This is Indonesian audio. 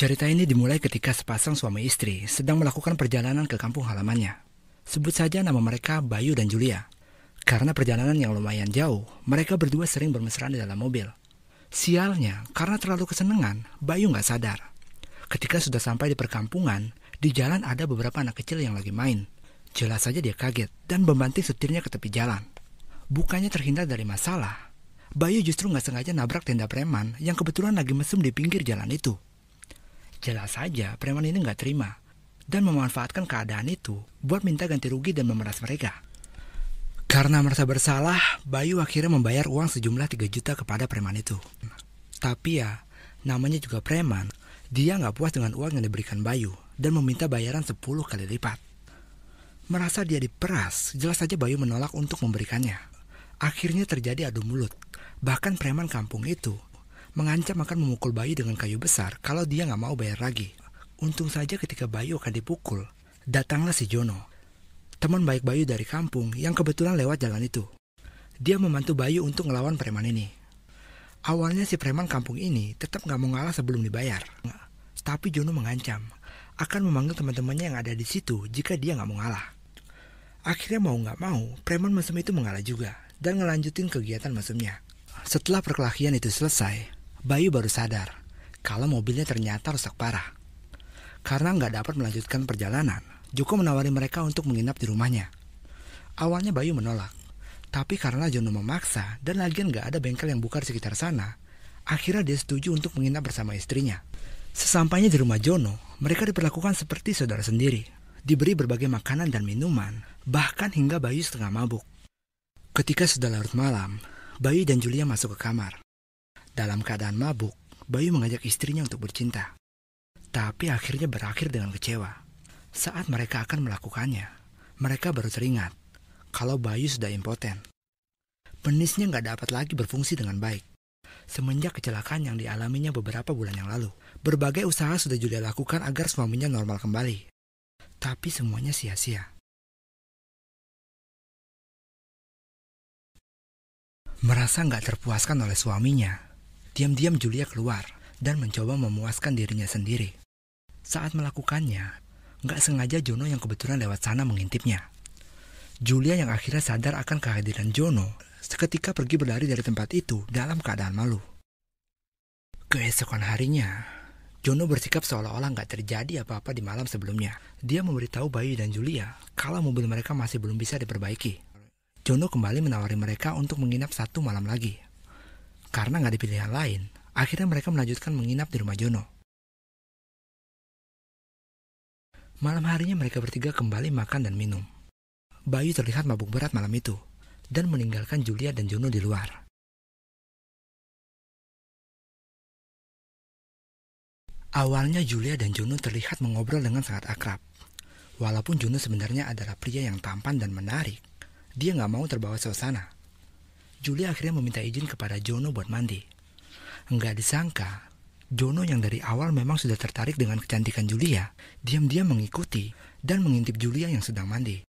Cerita ini dimulai ketika sepasang suami istri sedang melakukan perjalanan ke kampung halamannya. Sebut saja nama mereka Bayu dan Julia. Karena perjalanan yang lumayan jauh, mereka berdua sering bermesraan di dalam mobil. Sialnya, karena terlalu kesenangan, Bayu nggak sadar. Ketika sudah sampai di perkampungan, di jalan ada beberapa anak kecil yang lagi main. Jelas saja dia kaget dan membanting setirnya ke tepi jalan. Bukannya terhindar dari masalah, Bayu justru nggak sengaja nabrak tenda preman yang kebetulan lagi mesum di pinggir jalan itu. Jelas saja preman ini nggak terima dan memanfaatkan keadaan itu buat minta ganti rugi dan memeras mereka. Karena merasa bersalah, Bayu akhirnya membayar uang sejumlah 3 juta kepada preman itu. Tapi ya, namanya juga preman, dia nggak puas dengan uang yang diberikan Bayu dan meminta bayaran 10 kali lipat. Merasa dia diperas, jelas saja Bayu menolak untuk memberikannya. Akhirnya terjadi adu mulut. Bahkan preman kampung itu mengancam akan memukul bayi dengan kayu besar kalau dia nggak mau bayar lagi. Untung saja ketika Bayu akan dipukul, datanglah si Jono, teman baik Bayu dari kampung yang kebetulan lewat jalan itu. Dia membantu Bayu untuk melawan preman ini. Awalnya si preman kampung ini tetap nggak mau ngalah sebelum dibayar. Tapi Jono mengancam akan memanggil teman-temannya yang ada di situ jika dia nggak mau ngalah. Akhirnya mau nggak mau, preman mesum itu mengalah juga dan ngelanjutin kegiatan mesumnya. Setelah perkelahian itu selesai, Bayu baru sadar kalau mobilnya ternyata rusak parah. Karena nggak dapat melanjutkan perjalanan, Joko menawari mereka untuk menginap di rumahnya. Awalnya Bayu menolak, tapi karena Jono memaksa dan lagian nggak ada bengkel yang buka di sekitar sana, akhirnya dia setuju untuk menginap bersama istrinya. Sesampainya di rumah Jono, mereka diperlakukan seperti saudara sendiri, diberi berbagai makanan dan minuman, bahkan hingga Bayu setengah mabuk. Ketika sudah larut malam, Bayu dan Julia masuk ke kamar. Dalam keadaan mabuk, Bayu mengajak istrinya untuk bercinta. Tapi akhirnya berakhir dengan kecewa. Saat mereka akan melakukannya, mereka baru teringat kalau Bayu sudah impoten. Penisnya nggak dapat lagi berfungsi dengan baik. Semenjak kecelakaan yang dialaminya beberapa bulan yang lalu, berbagai usaha sudah Julia lakukan agar suaminya normal kembali. Tapi semuanya sia-sia. Merasa nggak terpuaskan oleh suaminya, Diam-diam Julia keluar dan mencoba memuaskan dirinya sendiri. Saat melakukannya, nggak sengaja Jono yang kebetulan lewat sana mengintipnya. Julia yang akhirnya sadar akan kehadiran Jono seketika pergi berlari dari tempat itu dalam keadaan malu. Keesokan harinya, Jono bersikap seolah-olah nggak terjadi apa-apa di malam sebelumnya. Dia memberitahu Bayu dan Julia kalau mobil mereka masih belum bisa diperbaiki. Jono kembali menawari mereka untuk menginap satu malam lagi karena nggak ada pilihan lain. Akhirnya mereka melanjutkan menginap di rumah Jono. Malam harinya mereka bertiga kembali makan dan minum. Bayu terlihat mabuk berat malam itu dan meninggalkan Julia dan Jono di luar. Awalnya Julia dan Juno terlihat mengobrol dengan sangat akrab. Walaupun Juno sebenarnya adalah pria yang tampan dan menarik, dia nggak mau terbawa suasana. Julia akhirnya meminta izin kepada Jono buat mandi. Enggak disangka, Jono yang dari awal memang sudah tertarik dengan kecantikan Julia, diam-diam mengikuti dan mengintip Julia yang sedang mandi.